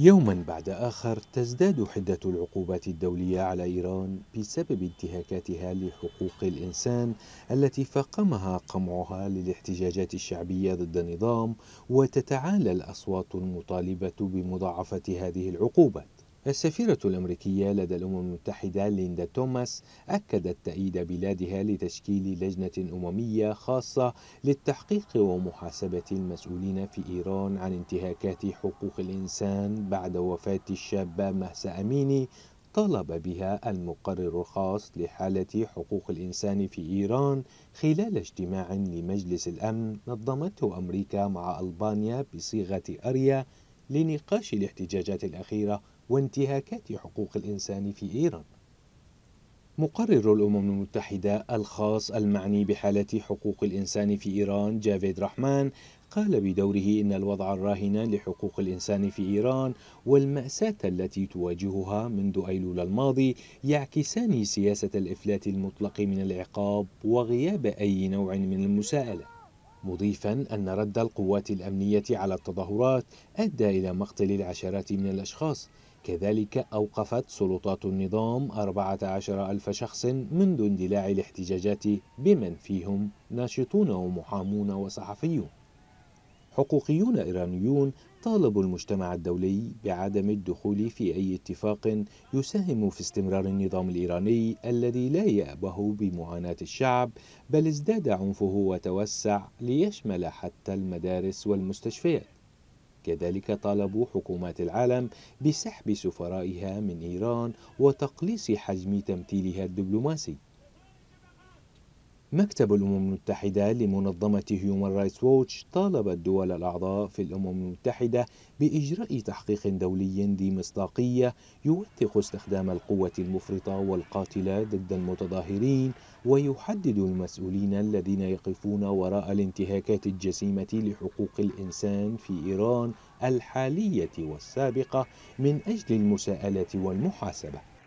يوما بعد آخر تزداد حدة العقوبات الدولية على إيران بسبب انتهاكاتها لحقوق الإنسان التي فاقمها قمعها للاحتجاجات الشعبية ضد النظام وتتعالى الأصوات المطالبة بمضاعفة هذه العقوبات السفيرة الأمريكية لدى الأمم المتحدة ليندا توماس أكدت تأييد بلادها لتشكيل لجنة أممية خاصة للتحقيق ومحاسبة المسؤولين في إيران عن انتهاكات حقوق الإنسان بعد وفاة الشابة مهسا أميني طالب بها المقرر الخاص لحالة حقوق الإنسان في إيران خلال اجتماع لمجلس الأمن نظمته أمريكا مع ألبانيا بصيغة أريا لنقاش الاحتجاجات الأخيرة وانتهاكات حقوق الإنسان في إيران مقرر الأمم المتحدة الخاص المعني بحالة حقوق الإنسان في إيران جافيد رحمان قال بدوره إن الوضع الراهن لحقوق الإنسان في إيران والمأساة التي تواجهها منذ أيلول الماضي يعكسان سياسة الإفلات المطلق من العقاب وغياب أي نوع من المساءلة مضيفا أن رد القوات الأمنية على التظاهرات أدى إلى مقتل العشرات من الأشخاص كذلك أوقفت سلطات النظام 14 ألف شخص منذ اندلاع الاحتجاجات بمن فيهم ناشطون ومحامون وصحفيون حقوقيون إيرانيون طالبوا المجتمع الدولي بعدم الدخول في أي اتفاق يساهم في استمرار النظام الإيراني الذي لا يأبه بمعاناة الشعب بل ازداد عنفه وتوسع ليشمل حتى المدارس والمستشفيات كذلك طالبوا حكومات العالم بسحب سفرائها من إيران وتقليص حجم تمثيلها الدبلوماسي مكتب الأمم المتحدة لمنظمة هيومان رايتس ووتش طالب الدول الأعضاء في الأمم المتحدة بإجراء تحقيق دولي ذي مصداقية يوثق استخدام القوة المفرطة والقاتلة ضد المتظاهرين ويحدد المسؤولين الذين يقفون وراء الانتهاكات الجسيمة لحقوق الإنسان في إيران الحالية والسابقة من أجل المساءلة والمحاسبة